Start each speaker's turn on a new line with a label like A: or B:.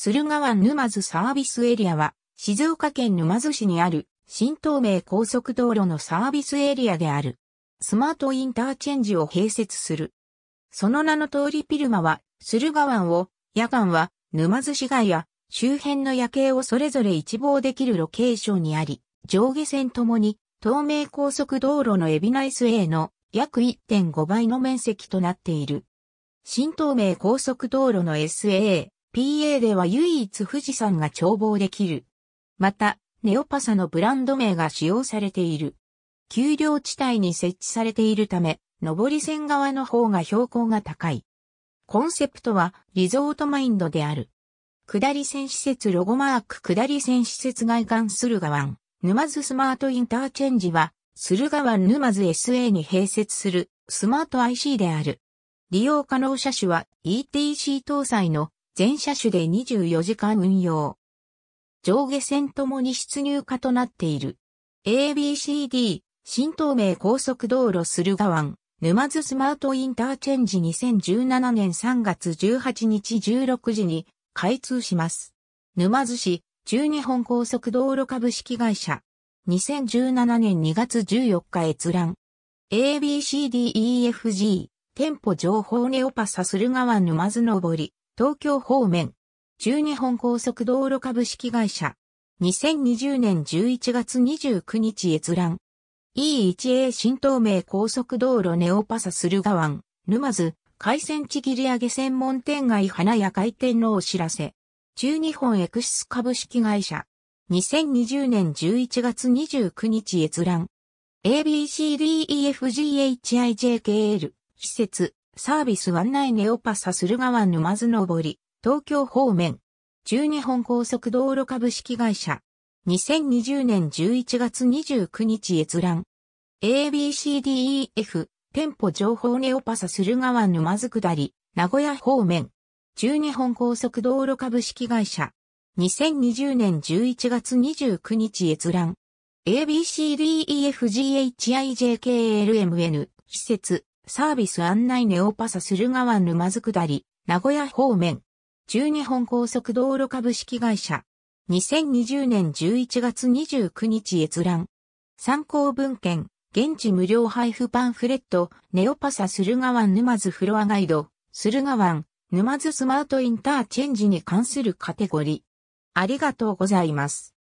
A: 駿河湾沼津サービスエリアは、静岡県沼津市にある、新東名高速道路のサービスエリアである。スマートインターチェンジを併設する。その名の通りピルマは、駿河湾を、夜間は、沼津市街や、周辺の夜景をそれぞれ一望できるロケーションにあり、上下線ともに、東名高速道路の海老名ス a の約1.5倍の面積となっている。新東名高速道路の SA、PA では唯一富士山が眺望できる。また、ネオパサのブランド名が使用されている。丘陵地帯に設置されているため、上り線側の方が標高が高い。コンセプトはリゾートマインドである。下り線施設ロゴマーク下り線施設外観駿河湾、沼津スマートインターチェンジは、駿河湾沼津 SA に併設するスマート IC である。利用可能車種は ETC 搭載の全車種で24時間運用。上下線ともに出入化となっている。ABCD、新東名高速道路駿河湾、沼津スマートインターチェンジ2017年3月18日16時に開通します。沼津市、中日本高速道路株式会社。2017年2月14日閲覧。ABCDEFG、店舗情報ネオパサ駿河湾沼津上り。東京方面、中日本高速道路株式会社、2020年11月29日閲覧。E1A 新東名高速道路ネオパサ駿河湾、沼津、海鮮地切り上げ専門店街花屋開店のお知らせ。中日本エクシス株式会社。2020年11月29日閲覧。ABCDEFGHIJKL 施設サービス案内ネオパサ駿河湾沼津登り、東京方面。中日本高速道路株式会社。2020年11月29日閲覧。ABCDEF 店舗情報ネオパサ駿河湾沼津下り、名古屋方面。中日本高速道路株式会社。2020年11月29日閲覧。ABCDEFGHIJKLMN 施設。サービス案内ネオパサ駿河湾沼津下り、名古屋方面。中日本高速道路株式会社。2020年11月29日閲覧。参考文献、現地無料配布パンフレット、ネオパサ駿河湾沼津フロアガイド、駿河湾、沼津スマートインターチェンジに関するカテゴリー。ありがとうございます。